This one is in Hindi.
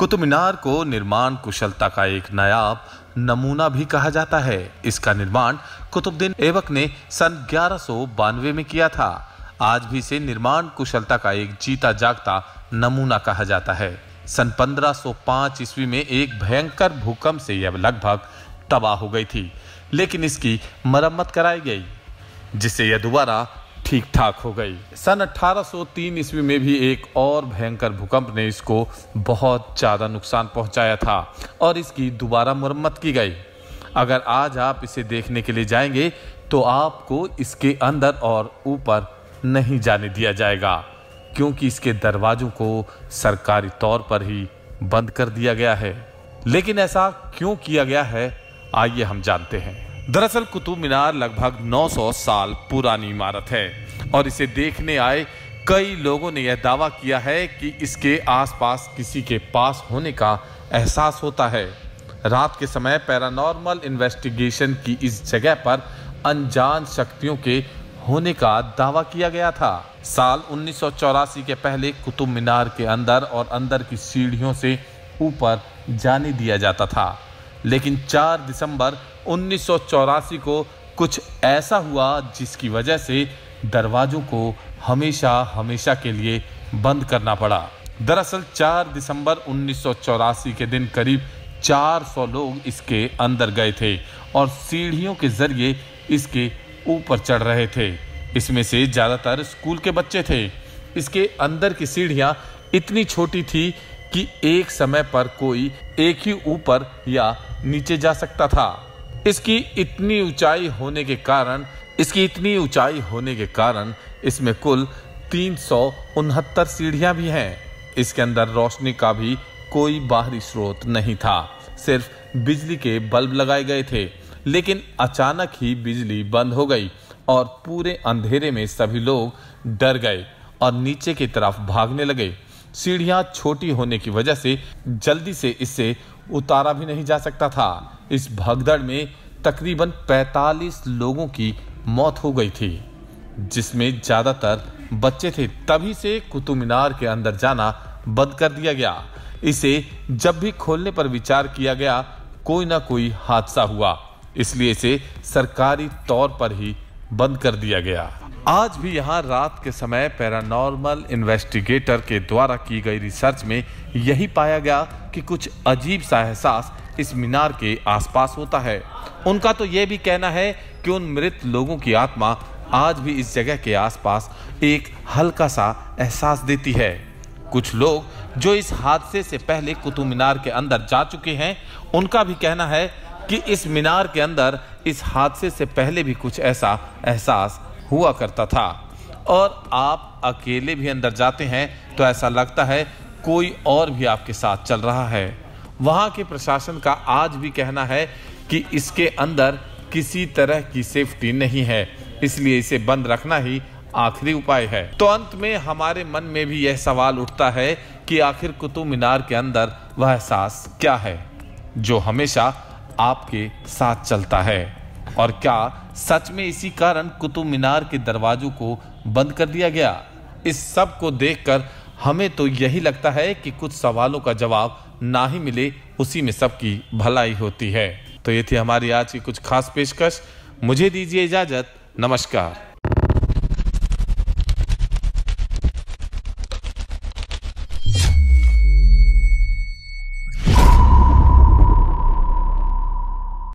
कुतुब मीनार को निर्माण कुशलता का एक नया नमूना भी कहा जाता है इसका निर्माण कुतुबद्दीन ऐबक ने सन ग्यारह में किया था आज भी इसे निर्माण कुशलता का एक जीता जागता नमूना कहा जाता है सन 1505 ईस्वी में एक भयंकर भूकंप से यह लगभग तबाह हो गई थी लेकिन इसकी मरम्मत कराई गई जिससे यह दोबारा ठीक ठाक हो गई सन 1803 ईस्वी में भी एक और भयंकर भूकंप ने इसको बहुत ज़्यादा नुकसान पहुंचाया था और इसकी दोबारा मरम्मत की गई अगर आज आप इसे देखने के लिए जाएंगे तो आपको इसके अंदर और ऊपर नहीं जाने दिया जाएगा क्योंकि इसके दरवाज़ों को सरकारी तौर पर ही बंद कर दिया गया है लेकिन ऐसा क्यों किया गया है आइए हम जानते हैं दरअसल कुतुब मीनार लगभग 900 साल पुरानी इमारत है और इसे देखने आए कई लोगों ने यह दावा किया है कि इसके आसपास किसी के पास होने का एहसास होता है रात के समय पैरानॉर्मल इन्वेस्टिगेशन की इस जगह पर अनजान शक्तियों के होने का दावा किया गया था साल उन्नीस के पहले कुतुब मीनार के अंदर और अंदर की सीढ़ियों से ऊपर जाने दिया जाता था लेकिन 4 दिसंबर उन्नीस को कुछ ऐसा हुआ जिसकी वजह से दरवाजों को हमेशा हमेशा के लिए बंद करना पड़ा दरअसल 4 दिसंबर उन्नीस के दिन करीब 400 लोग इसके अंदर गए थे और सीढ़ियों के जरिए इसके ऊपर चढ़ रहे थे इसमें से ज़्यादातर स्कूल के बच्चे थे इसके अंदर की सीढ़ियाँ इतनी छोटी थी कि एक समय पर कोई एक ही ऊपर या नीचे जा सकता था इसकी इतनी ऊंचाई होने के कारण इसकी इतनी ऊंचाई होने के कारण इसमें कुल तीन सौ उनहत्तर सीढ़ियाँ भी हैं इसके अंदर रोशनी का भी कोई बाहरी स्रोत नहीं था सिर्फ बिजली के बल्ब लगाए गए थे लेकिन अचानक ही बिजली बंद हो गई और पूरे अंधेरे में सभी लोग डर गए और नीचे की तरफ भागने लगे सीढ़ियाँ छोटी होने की वजह से जल्दी से इससे उतारा भी नहीं जा सकता था इस भगदड़ में तकरीबन 45 लोगों की मौत हो गई थी जिसमें ज़्यादातर बच्चे थे तभी से कुतुब मीनार के अंदर जाना बंद कर दिया गया इसे जब भी खोलने पर विचार किया गया कोई ना कोई हादसा हुआ इसलिए इसे सरकारी तौर पर ही बंद कर दिया गया आज भी यहाँ रात के समय पैरानॉर्मल इन्वेस्टिगेटर के द्वारा की गई रिसर्च में यही पाया गया कि कुछ अजीब सा एहसास इस मीनार के आसपास होता है उनका तो ये भी कहना है कि उन मृत लोगों की आत्मा आज भी इस जगह के आसपास एक हल्का सा एहसास देती है कुछ लोग जो इस हादसे से पहले कुतुब मीनार के अंदर जा चुके हैं उनका भी कहना है कि इस मीनार के अंदर इस हादसे से पहले भी कुछ ऐसा एहसास हुआ करता था और आप अकेले भी अंदर जाते हैं तो ऐसा लगता है कोई और भी आपके साथ चल रहा है वहाँ के प्रशासन का आज भी कहना है कि इसके अंदर किसी तरह की सेफ्टी नहीं है इसलिए इसे बंद रखना ही आखिरी उपाय है तो अंत में हमारे मन में भी यह सवाल उठता है कि आखिर कुतुब मीनार के अंदर वह एहसास क्या है जो हमेशा आपके साथ चलता है और क्या सच में इसी कारण कुतुब मीनार के दरवाजों को बंद कर दिया गया इस सब को देखकर हमें तो यही लगता है कि कुछ सवालों का जवाब ना ही मिले उसी में सबकी भलाई होती है तो ये थी हमारी आज की कुछ खास पेशकश मुझे दीजिए इजाज़त नमस्कार